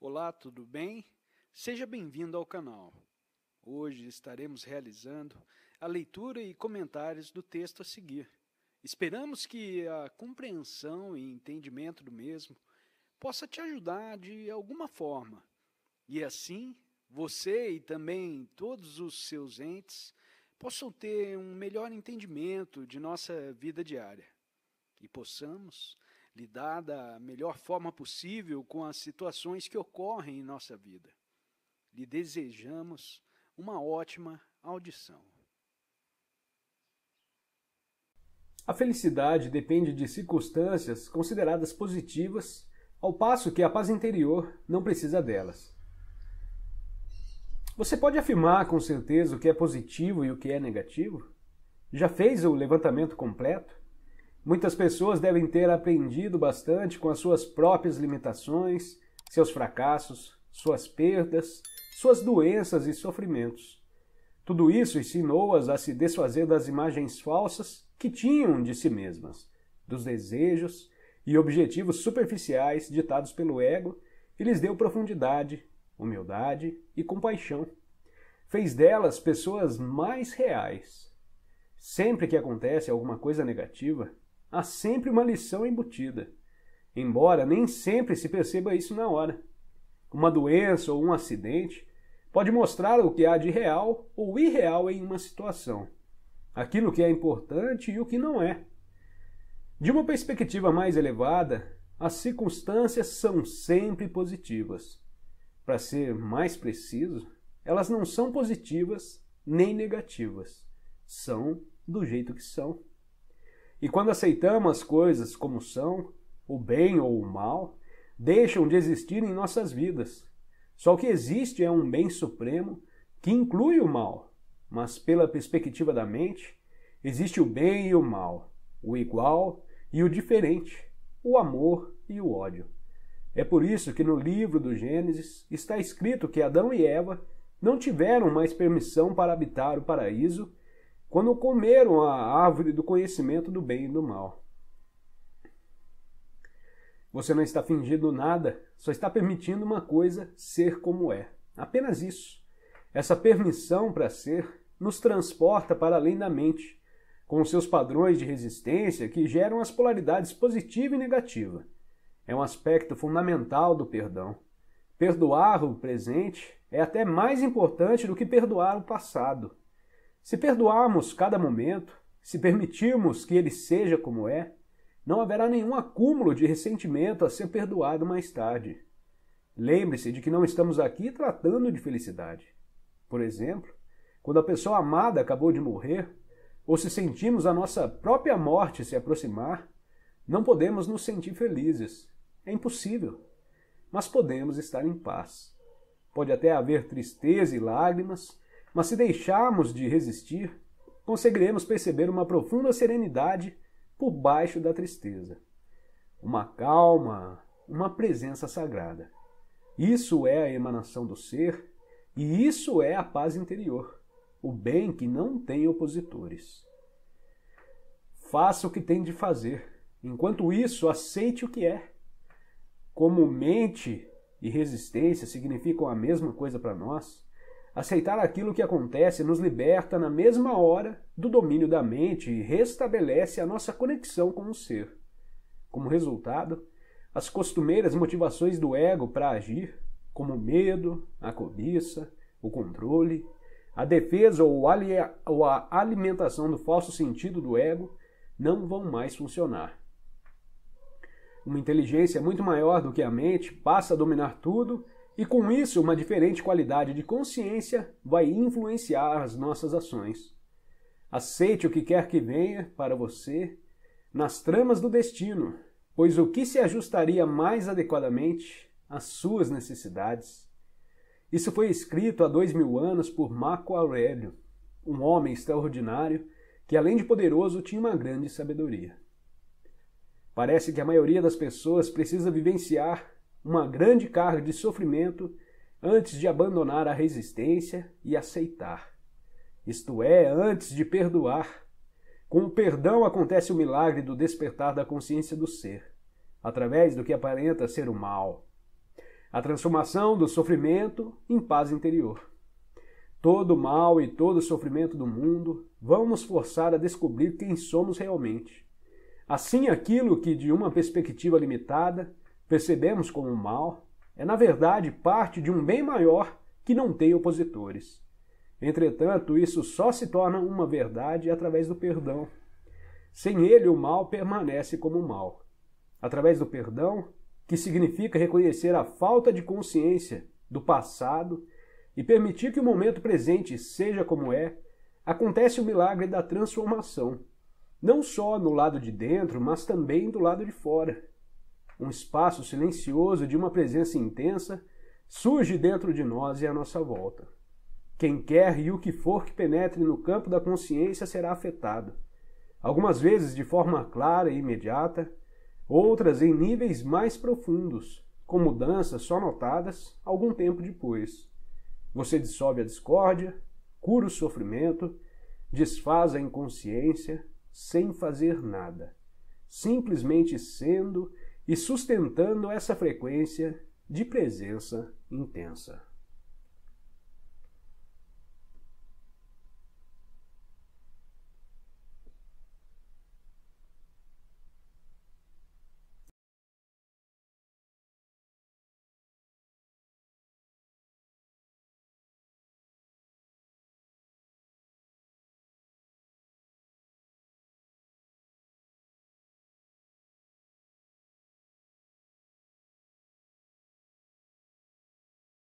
Olá, tudo bem? Seja bem-vindo ao canal. Hoje estaremos realizando a leitura e comentários do texto a seguir. Esperamos que a compreensão e entendimento do mesmo possa te ajudar de alguma forma. E assim, você e também todos os seus entes possam ter um melhor entendimento de nossa vida diária e possamos lidar da melhor forma possível com as situações que ocorrem em nossa vida. Lhe desejamos uma ótima audição. A felicidade depende de circunstâncias consideradas positivas, ao passo que a paz interior não precisa delas. Você pode afirmar com certeza o que é positivo e o que é negativo? Já fez o levantamento completo? Muitas pessoas devem ter aprendido bastante com as suas próprias limitações, seus fracassos, suas perdas, suas doenças e sofrimentos. Tudo isso ensinou-as a se desfazer das imagens falsas que tinham de si mesmas, dos desejos e objetivos superficiais ditados pelo ego e lhes deu profundidade, humildade e compaixão. Fez delas pessoas mais reais. Sempre que acontece alguma coisa negativa, há sempre uma lição embutida, embora nem sempre se perceba isso na hora. Uma doença ou um acidente pode mostrar o que há de real ou irreal em uma situação, aquilo que é importante e o que não é. De uma perspectiva mais elevada, as circunstâncias são sempre positivas. Para ser mais preciso, elas não são positivas nem negativas, são do jeito que são. E quando aceitamos as coisas como são, o bem ou o mal, deixam de existir em nossas vidas. Só o que existe é um bem supremo que inclui o mal, mas pela perspectiva da mente, existe o bem e o mal, o igual e o diferente, o amor e o ódio. É por isso que no livro do Gênesis está escrito que Adão e Eva não tiveram mais permissão para habitar o paraíso quando comeram a árvore do conhecimento do bem e do mal. Você não está fingindo nada, só está permitindo uma coisa ser como é. Apenas isso. Essa permissão para ser nos transporta para além da mente, com seus padrões de resistência que geram as polaridades positiva e negativa. É um aspecto fundamental do perdão. Perdoar o presente é até mais importante do que perdoar o passado. Se perdoarmos cada momento, se permitirmos que ele seja como é, não haverá nenhum acúmulo de ressentimento a ser perdoado mais tarde. Lembre-se de que não estamos aqui tratando de felicidade. Por exemplo, quando a pessoa amada acabou de morrer, ou se sentimos a nossa própria morte se aproximar, não podemos nos sentir felizes. É impossível. Mas podemos estar em paz. Pode até haver tristeza e lágrimas, mas se deixarmos de resistir, conseguiremos perceber uma profunda serenidade por baixo da tristeza. Uma calma, uma presença sagrada. Isso é a emanação do ser e isso é a paz interior, o bem que não tem opositores. Faça o que tem de fazer, enquanto isso, aceite o que é. Como mente e resistência significam a mesma coisa para nós, Aceitar aquilo que acontece nos liberta na mesma hora do domínio da mente e restabelece a nossa conexão com o ser. Como resultado, as costumeiras motivações do ego para agir, como o medo, a cobiça, o controle, a defesa ou a alimentação do falso sentido do ego, não vão mais funcionar. Uma inteligência muito maior do que a mente passa a dominar tudo e com isso, uma diferente qualidade de consciência vai influenciar as nossas ações. Aceite o que quer que venha para você nas tramas do destino, pois o que se ajustaria mais adequadamente às suas necessidades. Isso foi escrito há dois mil anos por Marco Aurélio, um homem extraordinário que, além de poderoso, tinha uma grande sabedoria. Parece que a maioria das pessoas precisa vivenciar uma grande carga de sofrimento antes de abandonar a resistência e aceitar. Isto é, antes de perdoar. Com o perdão acontece o milagre do despertar da consciência do ser, através do que aparenta ser o mal. A transformação do sofrimento em paz interior. Todo mal e todo sofrimento do mundo vão nos forçar a descobrir quem somos realmente. Assim, aquilo que, de uma perspectiva limitada, percebemos como mal é, na verdade, parte de um bem maior que não tem opositores. Entretanto, isso só se torna uma verdade através do perdão. Sem ele, o mal permanece como mal. Através do perdão, que significa reconhecer a falta de consciência do passado e permitir que o momento presente seja como é, acontece o milagre da transformação, não só no lado de dentro, mas também do lado de fora um espaço silencioso de uma presença intensa, surge dentro de nós e à nossa volta. Quem quer e o que for que penetre no campo da consciência será afetado, algumas vezes de forma clara e imediata, outras em níveis mais profundos, com mudanças só notadas algum tempo depois. Você dissolve a discórdia, cura o sofrimento, desfaz a inconsciência sem fazer nada, simplesmente sendo e sustentando essa frequência de presença intensa.